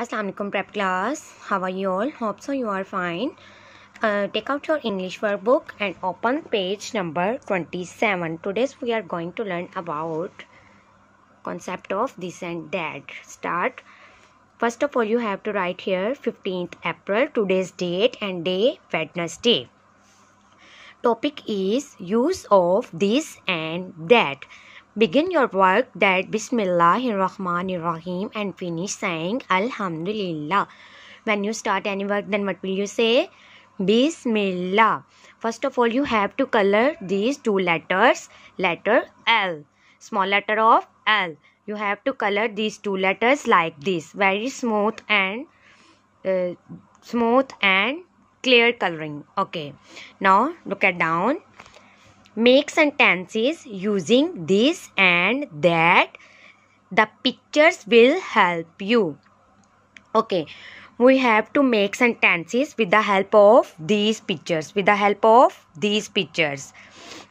Assalamualaikum prep class how are you all hope so you are fine uh, take out your english workbook and open page number 27 today we are going to learn about concept of this and that start first of all you have to write here 15th april today's date and day wednesday topic is use of this and that Begin your work that Bismillahirrahmanirrahim and finish saying Alhamdulillah. When you start any work, then what will you say? Bismillah. First of all, you have to color these two letters, letter L, small letter of L. You have to color these two letters like this, very smooth and uh, smooth and clear coloring. Okay. Now look at down. Make sentences using this and that. The pictures will help you. Okay, we have to make sentences with the help of these pictures. With the help of these pictures.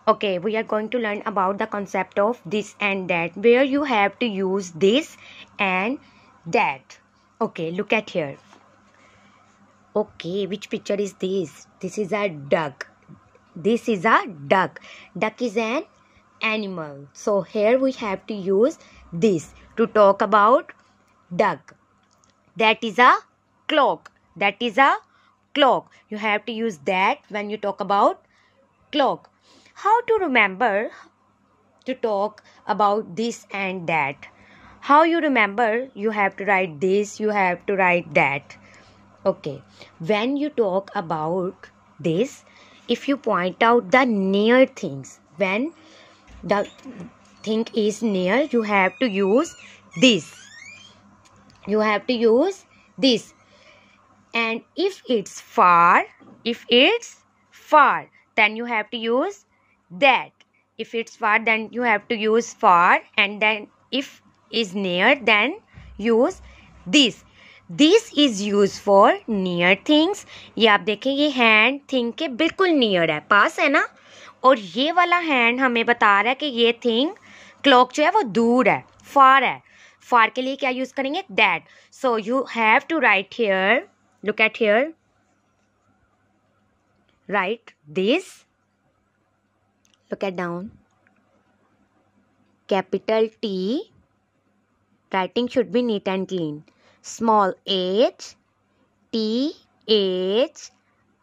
Okay, we are going to learn about the concept of this and that. Where you have to use this and that. Okay, look at here okay which picture is this this is a duck this is a duck. Duck is an animal. So here we have to use this to talk about duck. That is a clock. That is a clock. You have to use that when you talk about clock. How to remember to talk about this and that. How you remember, you have to write this, you have to write that. Okay, when you talk about this, if you point out the near things when the thing is near you have to use this you have to use this and if it's far if it's far then you have to use that if it's far then you have to use far and then if is near then use this this is use for near things ये आप देखें ये hand thing के बिल्कुल near है पास है ना और ये वाला हैंड हमें बता रहा है कि ये थिंग क्लॉक जो है वो दूर है फार है फार के लिए क्या यूज़ करेंगे that so you have to write here look at here right this look at down capital T writing should be neat and clean small h t h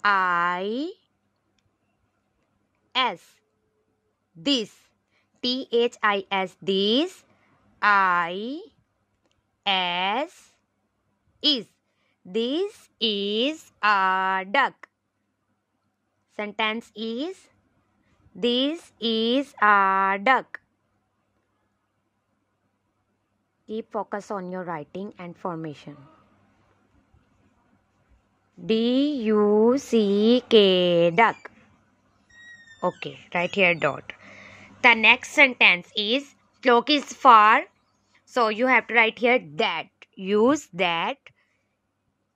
i s this t h i s this i s is this is a duck sentence is this is a duck Keep focus on your writing and formation. D U C K duck. Okay, right here dot. The next sentence is clock is far. So you have to write here that. Use that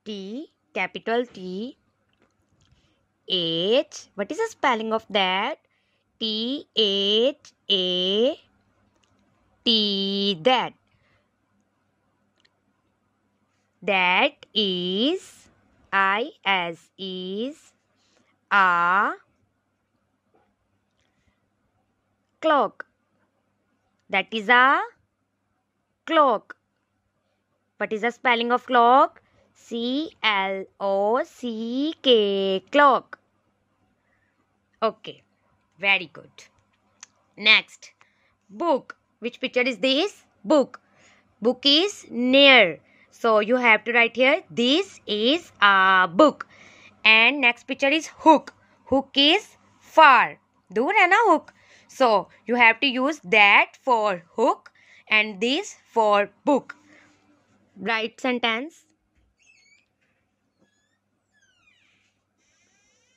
T capital T H. What is the spelling of that? T H A T that that is I as is a clock that is a clock what is the spelling of clock C L O C K clock okay very good next book which picture is this book book is near so you have to write here this is a book. And next picture is hook. Hook is far. do and a hook. So you have to use that for hook and this for book. Write sentence.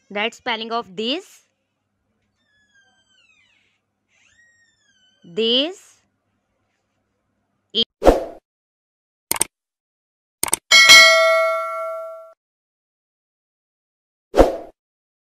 Write spelling of this. This